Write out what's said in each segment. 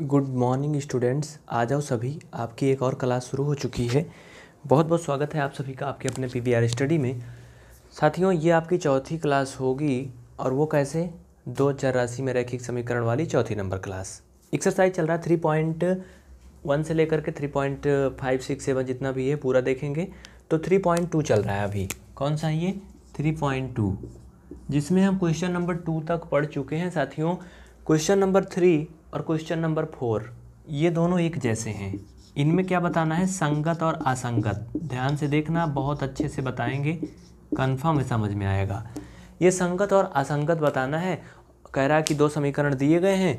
good morning students आ जाओ सभी आपकी एक और क्लास शुरू हो चुकी है बहुत बहुत स्वागत है आप सभी का आपके अपने पीवीआर स्टडी में साथियों ये आपकी चौथी क्लास होगी और वो कैसे दो चार राशि में रैखिक समीकरण वाली चौथी नंबर क्लास एक्सरसाइज चल रहा है थ्री पॉइंट वन से लेकर के three point five six seven जितना भी है पूरा देखेंगे तो थ्री पॉइंट टू चल रहा है अभी कौन सा ये थ्री पॉइंट टू जिसमें हम क्वेश्चन नंबर टू तक पढ़ चुके हैं साथियों क्वेश्चन नंबर थ्री और क्वेश्चन नंबर फोर ये दोनों एक जैसे हैं इनमें क्या बताना है संगत और असंगत ध्यान से देखना बहुत अच्छे से बताएंगे कन्फर्म समझ में आएगा ये संगत और असंगत बताना है कह रहा है कि दो समीकरण दिए गए हैं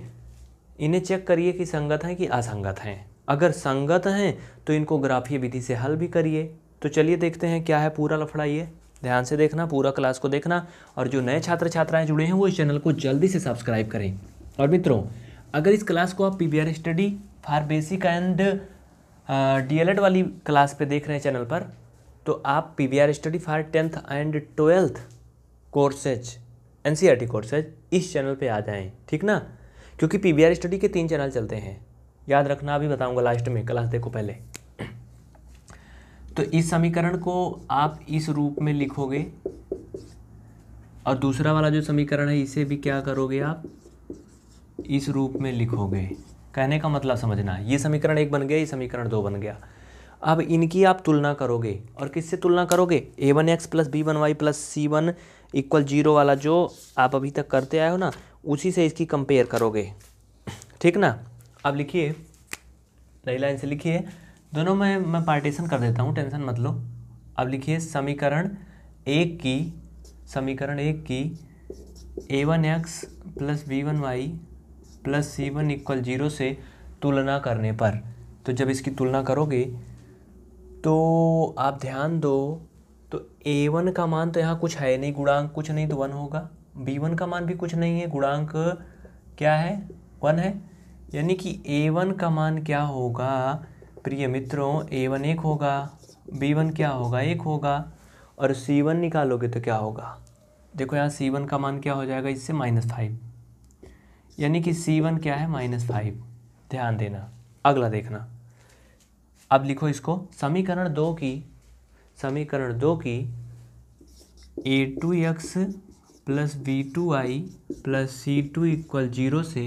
इन्हें चेक करिए कि संगत हैं कि असंगत हैं अगर संगत हैं तो इनको ग्राफीय विधि से हल भी करिए तो चलिए देखते हैं क्या है पूरा लफड़ा ये ध्यान से देखना पूरा क्लास को देखना और जो नए छात्र छात्राएं जुड़े हैं वो इस चैनल को जल्दी से सब्सक्राइब करें और मित्रों अगर इस क्लास को आप P R study for basic and DElEd वाली क्लास पे देख रहे हैं चैनल पर तो आप P R study for tenth and twelfth courses N C R T courses इस चैनल पे आ जाएं ठीक ना क्योंकि पी आर स्टडी के तीन चैनल चलते हैं याद रखना अभी बताऊंगा लास्ट में क्लास देखो पहले तो इस समीकरण को आप इस रूप में लिखोगे और दूसरा वाला जो समीकरण है इसे भी क्या करोगे आप इस रूप में लिखोगे कहने का मतलब समझना ये समीकरण एक बन गया ये समीकरण दो बन गया अब इनकी आप तुलना करोगे और किससे तुलना करोगे A one X plus B one Y plus C one equal zero वाला जो आप अभी तक करते आए हो ना उसी से इसकी कंपेयर करोगे ठीक ना अब लिखिए नई लाइन से लिखिए दोनों में मैं पार्टीशन कर देता हूँ टेंशन मत लो अब लिखिए समीकरण एक की समीकरण एक की A one X plus B one Y plus C one equal zero से तुलना करने पर तो जब इसकी तुलना करोगे तो आप ध्यान दो तो ए वन का मान तो यहाँ कुछ है नहीं गुणांक कुछ नहीं तो वन होगा बी वन का मान भी कुछ नहीं है गुणांक क्या है वन है यानी कि ए वन का मान क्या होगा प्रिय मित्रों ए वन एक होगा बी वन क्या होगा एक होगा और सी वन निकालोगे तो क्या होगा देखो यहाँ सी वन का मान क्या हो जाएगा इससे माइनस फाइव यानी कि सी वन क्या है माइनस फाइव ध्यान देना अगला देखना अब लिखो इसको समीकरण दो की समीकरण दो की A two X plus B two I plus C two equal zero से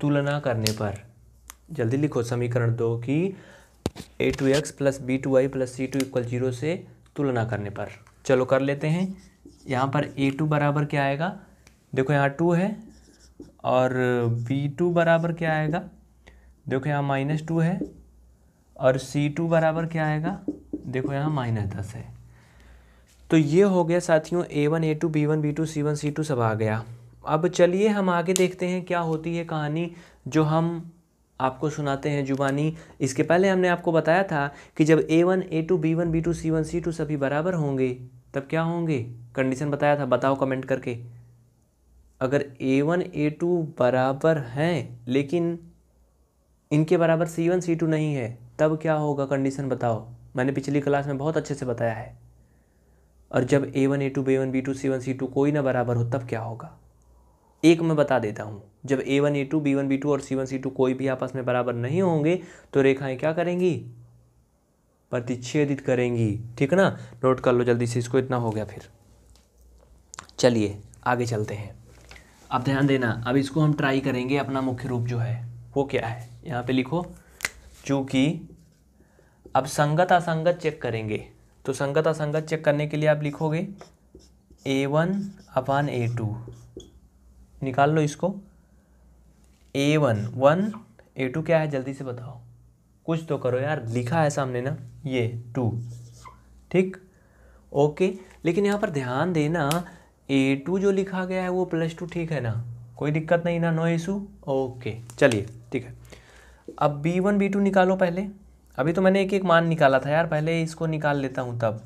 तुलना करने पर जल्दी लिखो समीकरण दो की A two X plus B two I plus C two equal zero से तुलना करने पर चलो कर लेते हैं यहाँ पर ए टू बराबर क्या आएगा देखो यहाँ टू है और V2 टू बराबर क्या आएगा देखो यहाँ माइनस टू है और सी टू बराबर क्या आएगा देखो यहाँ माइनस दस है तो ये हो गया साथियों A one A two B one B two C one C two सब आ गया अब चलिए हम आगे देखते हैं क्या होती है कहानी जो हम आपको सुनाते हैं जुबानी इसके पहले हमने आपको बताया था कि जब A one A two B one B two C one C two सभी बराबर होंगे तब क्या होंगे कंडीशन बताया था बताओ कमेंट करके अगर ए वन ए टू बराबर हैं लेकिन इनके बराबर सी वन सी टू नहीं है तब क्या होगा कंडीशन बताओ मैंने पिछली क्लास में बहुत अच्छे से बताया है और जब A one A two B one B two C one C two कोई ना बराबर हो तब क्या होगा एक मैं बता देता हूँ जब A one A two B one B two और सी वन सी टू कोई भी आपस में बराबर नहीं होंगे तो रेखाएं क्या करेंगी प्रतिच्छेदित करेंगी ठीक ना नोट कर लो जल्दी से इसको इतना हो गया फिर चलिए आगे चलते हैं अब ध्यान देना अब इसको हम ट्राई करेंगे अपना मुख्य रूप जो है वो क्या है यहाँ पे लिखो चूँकि अब संगत असंगत चेक करेंगे तो संगत असंगत चेक करने के लिए आप लिखोगे ए वन अपान ए टू निकाल लो इसको A one one A two क्या है जल्दी से बताओ कुछ तो करो यार लिखा है सामने ना ये टू ठीक ओके लेकिन यहाँ पर ध्यान देना ए टू जो लिखा गया है वो प्लस टू ठीक है ना कोई दिक्कत नहीं ना नो इशू ओके चलिए ठीक है अब बी वन बी टू निकालो पहले अभी तो मैंने एक एक मान निकाला था यार पहले इसको निकाल लेता हूँ तब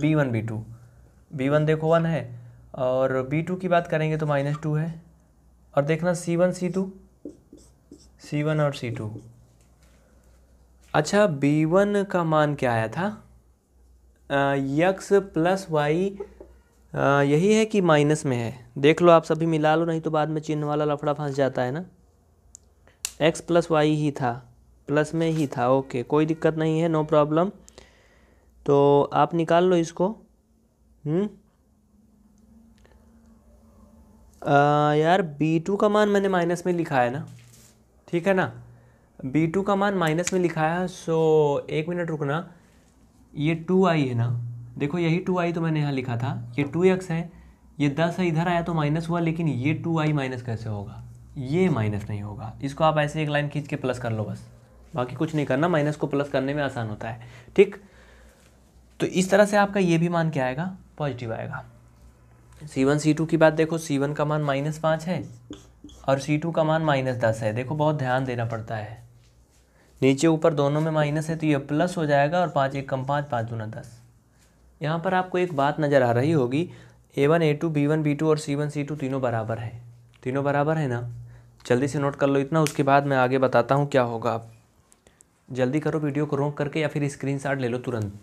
B one B two B one देखो वन है और बी टू की बात करेंगे तो माइनस टू है और देखना C one C two C one और सी टू अच्छा बी वन का मान क्या आया था यक्स प्लस वाई आ, यही है कि माइनस में है देख लो आप सभी मिला लो नहीं तो बाद में चिन्ह वाला लफड़ा फंस जाता है ना एक्स प्लस वाई ही था प्लस में ही था ओके कोई दिक्कत नहीं है नो प्रॉब्लम तो आप निकाल लो इसको हम्म यार बी टू का मान मैंने माइनस में लिखा है ना ठीक है ना बी टू का मान माइनस में लिखा है सो एक मिनट रुकना ये टू आई है ना देखो यही टू आई तो मैंने यहाँ लिखा था ये टू एक्स है ये दस है इधर आया तो माइनस हुआ लेकिन ये टू आई माइनस कैसे होगा ये माइनस नहीं होगा इसको आप ऐसे एक लाइन खींच के प्लस कर लो बस बाकी कुछ नहीं करना माइनस को प्लस करने में आसान होता है ठीक तो इस तरह से आपका ये भी मान क्या आएगा पॉजिटिव आएगा सी वन सी टू की बात देखो सी वन का मान माइनस पाँच है और सी टू का मान माइनस दस है देखो बहुत ध्यान देना पड़ता है नीचे ऊपर दोनों में माइनस है तो ये प्लस हो जाएगा और पाँच एक कम पाँच पाँच दूना दस यहाँ पर आपको एक बात नज़र आ रही होगी A one A two B one B two और सी वन सी टू तीनों बराबर है तीनों बराबर है ना जल्दी से नोट कर लो इतना उसके बाद मैं आगे बताता हूँ क्या होगा आप जल्दी करो वीडियो को रोक करके या फिर स्क्रीन शॉट ले लो तुरंत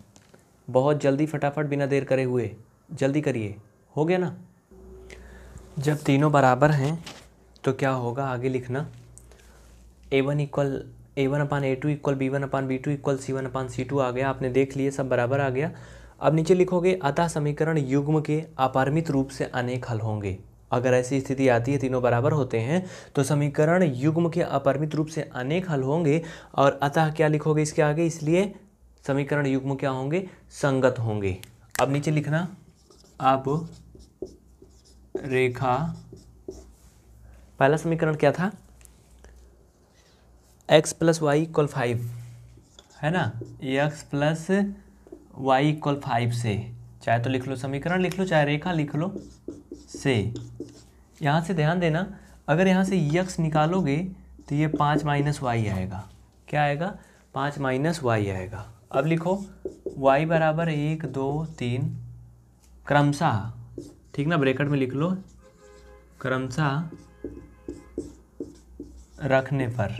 बहुत जल्दी फटाफट बिना देर करे हुए जल्दी करिए हो गया ना जब तीनों बराबर हैं तो क्या होगा आगे लिखना A one equal A one upon A two equal B one upon B two equal C one upon C two आ गया आपने देख लिए सब बराबर आ गया अब नीचे लिखोगे अतः समीकरण युग्म के अपारमित रूप से अनेक हल होंगे अगर ऐसी स्थिति आती है तीनों बराबर होते हैं तो समीकरण युग्म के अपरमित रूप से अनेक हल होंगे और अतः क्या लिखोगे इसके आगे इसलिए समीकरण युग्म क्या होंगे संगत होंगे अब नीचे लिखना अब रेखा पहला समीकरण क्या था X plus Y equal five है ना X plus Y equal five से चाहे तो लिख लो समीकरण लिख लो चाहे रेखा लिख लो से यहाँ से ध्यान देना अगर यहाँ से यक्स e निकालोगे तो ये पाँच माइनस वाई आएगा क्या आएगा पाँच माइनस वाई आएगा अब लिखो वाई बराबर एक दो तीन क्रमशः ठीक ना ब्रेकेट में लिख लो क्रमशः रखने पर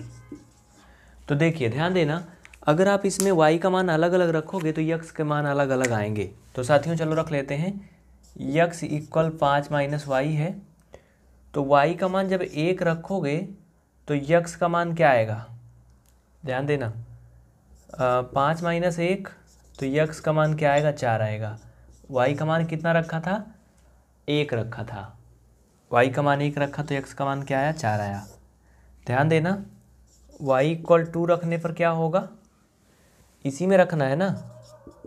तो देखिए ध्यान देना अगर आप इसमें वाई का मान अलग अलग रखोगे तो यक्स के मान अलग अलग आएंगे तो साथियों चलो रख लेते हैं यक्स इक्वल पाँच माइनस वाई है तो वाई का मान जब एक रखोगे तो यक्स का मान क्या आएगा ध्यान देना पाँच माइनस एक तो यक्स का मान क्या आएगा चार आएगा वाई का मान कितना रखा था एक रखा था वाई का मान एक रखा तो यक्स का मान क्या आया चार आया ध्यान देना वाई इक्वल टू रखने पर क्या होगा इसी में रखना है ना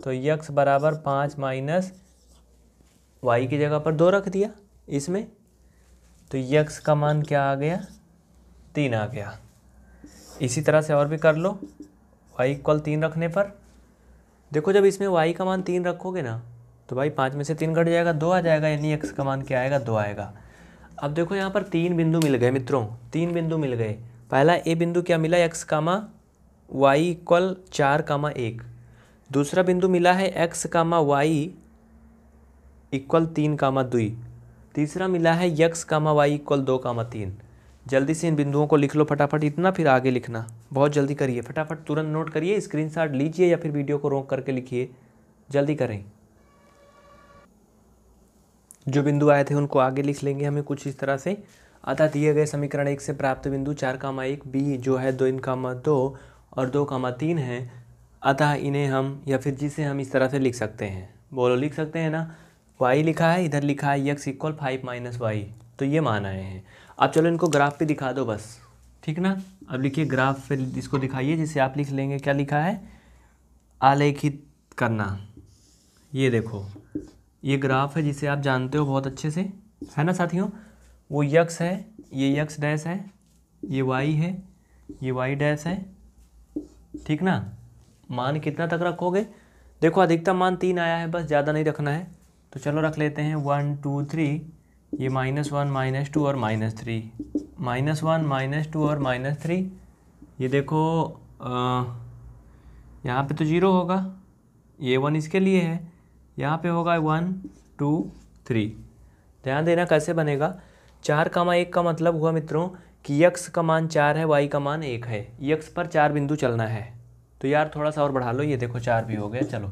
तो यक्स बराबर पाँच माइनस वाई की जगह पर दो रख दिया इसमें तो यक्स का मान क्या आ गया तीन आ गया इसी तरह से और भी कर लो वाई इक्वल तीन रखने पर देखो जब इसमें वाई का मान तीन रखोगे ना तो भाई पाँच में से तीन घट जाएगा दो आ जाएगा यानी एक्स का मान क्या आएगा दो आएगा अब देखो यहाँ पर तीन बिंदु मिल गए मित्रों तीन बिंदु मिल गए पहला ए बिंदु क्या मिला एक्स कामा वाई इक्वल चार कामा एक दूसरा बिंदु मिला है एक्स कामा वाई इक्वल तीन कामा दुई तीसरा मिला है यक्स कामा वाई इक्वल दो कामा तीन जल्दी से इन बिंदुओं को लिख लो फटाफट इतना फिर आगे लिखना बहुत जल्दी करिए फटाफट तुरंत नोट करिए शॉट लीजिए या फिर वीडियो को रोक करके लिखिए जल्दी करें जो बिंदु आए थे उनको आगे लिख लेंगे हमें कुछ इस तरह से अतः दिए गए समीकरण एक से प्राप्त बिंदु चार कामा एक बी जो है दो इन कामा दो और दो कामा तीन है अतः इन्हें हम या फिर जिसे हम इस तरह से लिख सकते हैं बोलो लिख सकते हैं ना वाई लिखा है इधर लिखा है X equal five minus Y तो ये मान आए हैं अब चलो इनको ग्राफ पे दिखा दो बस ठीक ना अब लिखिए ग्राफ पे इसको दिखाइए जिसे आप लिख लेंगे क्या लिखा है आलेखित करना ये देखो ये ग्राफ है जिसे आप जानते हो बहुत अच्छे से है ना साथियों वो यक्स है ये यक्स डैश है ये वाई है ये वाई डैश है ठीक ना मान कितना तक रखोगे देखो अधिकतम मान तीन आया है बस ज़्यादा नहीं रखना है तो चलो रख लेते हैं वन टू थ्री ये माइनस वन माइनस टू और minus three minus one minus two और माइनस थ्री ये देखो यहाँ पे तो ज़ीरो होगा ये वन इसके लिए है यहाँ पे होगा वन टू थ्री ध्यान देना कैसे बनेगा चार मा एक का मतलब हुआ मित्रों कि यक्स का मान चार है वाई का मान एक है यक्स पर चार बिंदु चलना है तो यार थोड़ा सा और बढ़ा लो ये देखो चार भी हो गया चलो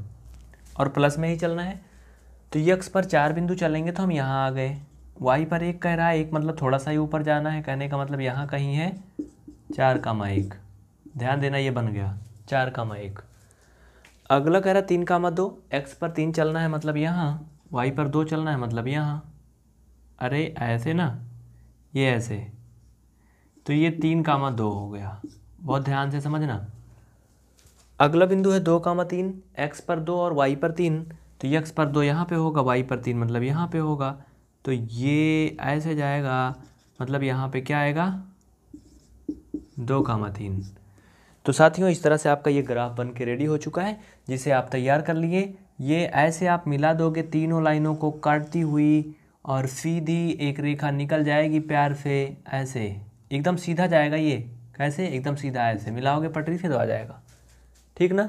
और प्लस में ही चलना है तो यक्स पर चार बिंदु चलेंगे तो हम यहाँ आ गए वाई पर एक कह रहा है एक मतलब थोड़ा सा ही ऊपर जाना है कहने का मतलब यहाँ कहीं है चार कामा एक ध्यान देना ये बन गया चार कामा एक अगला कह रहा तीन कामा दो एक्स पर तीन चलना है मतलब यहाँ वाई पर दो चलना है मतलब यहाँ अरे ऐसे ना ये ऐसे तो ये तीन कामा दो हो गया बहुत ध्यान से समझना अगला बिंदु है दो कामा तीन एक्स पर दो और वाई पर तीन तो यक्स पर दो यहाँ पे होगा वाई पर तीन मतलब यहाँ पे होगा तो ये ऐसे जाएगा मतलब यहाँ पे क्या आएगा दो कामा तीन तो साथियों इस तरह से आपका ये ग्राफ बन के रेडी हो चुका है जिसे आप तैयार कर लिए ये ऐसे आप मिला दोगे तीनों लाइनों को काटती हुई और सीधी एक रेखा निकल जाएगी प्यार से ऐसे एकदम सीधा जाएगा ये कैसे एकदम सीधा ऐसे मिलाओगे पटरी से तो आ जाएगा ठीक ना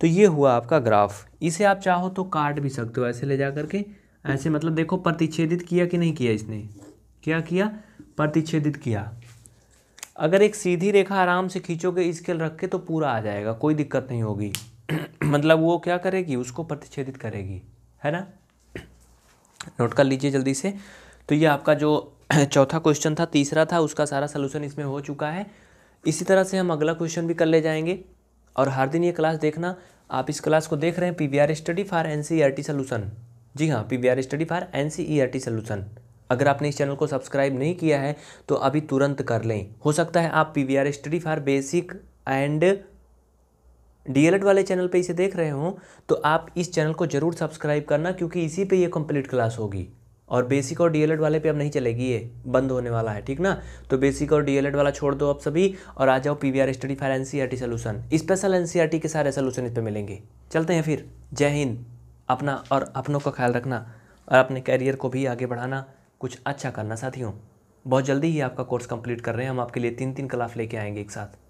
तो ये हुआ आपका ग्राफ इसे आप चाहो तो काट भी सकते हो ऐसे ले जा करके ऐसे मतलब देखो प्रतिच्छेदित किया कि नहीं किया इसने क्या किया प्रतिच्छेदित किया अगर एक सीधी रेखा आराम से खींचोगे स्केल रख के तो पूरा आ जाएगा कोई दिक्कत नहीं होगी मतलब वो क्या करेगी उसको प्रतिच्छेदित करेगी है ना नोट कर लीजिए जल्दी से तो ये आपका जो चौथा क्वेश्चन था तीसरा था उसका सारा सलूशन इसमें हो चुका है इसी तरह से हम अगला क्वेश्चन भी कर ले जाएंगे और हर दिन ये क्लास देखना आप इस क्लास को देख रहे हैं P V R study for N C R T जी हाँ P V R study for N C E R T अगर आपने इस चैनल को सब्सक्राइब नहीं किया है तो अभी तुरंत कर लें हो सकता है आप P V R study for basic and DElEd वाले चैनल पे इसे देख रहे हो तो आप इस चैनल को ज़रूर सब्सक्राइब करना क्योंकि इसी पे ये कंप्लीट क्लास होगी और बेसिक और डीएलएड वाले पे अब नहीं चलेगी ये बंद होने वाला है ठीक ना तो बेसिक और डीएलएड वाला छोड़ दो आप सभी और आ जाओ PVR study for NCERT solution special NCERT के सारे सोल्यूशन इस पर मिलेंगे चलते हैं फिर जय हिंद अपना और अपनों का ख्याल रखना और अपने कैरियर को भी आगे बढ़ाना कुछ अच्छा करना साथियों बहुत जल्दी ही आपका कोर्स कंप्लीट कर रहे हैं हम आपके लिए तीन तीन क्लास लेके आएंगे एक साथ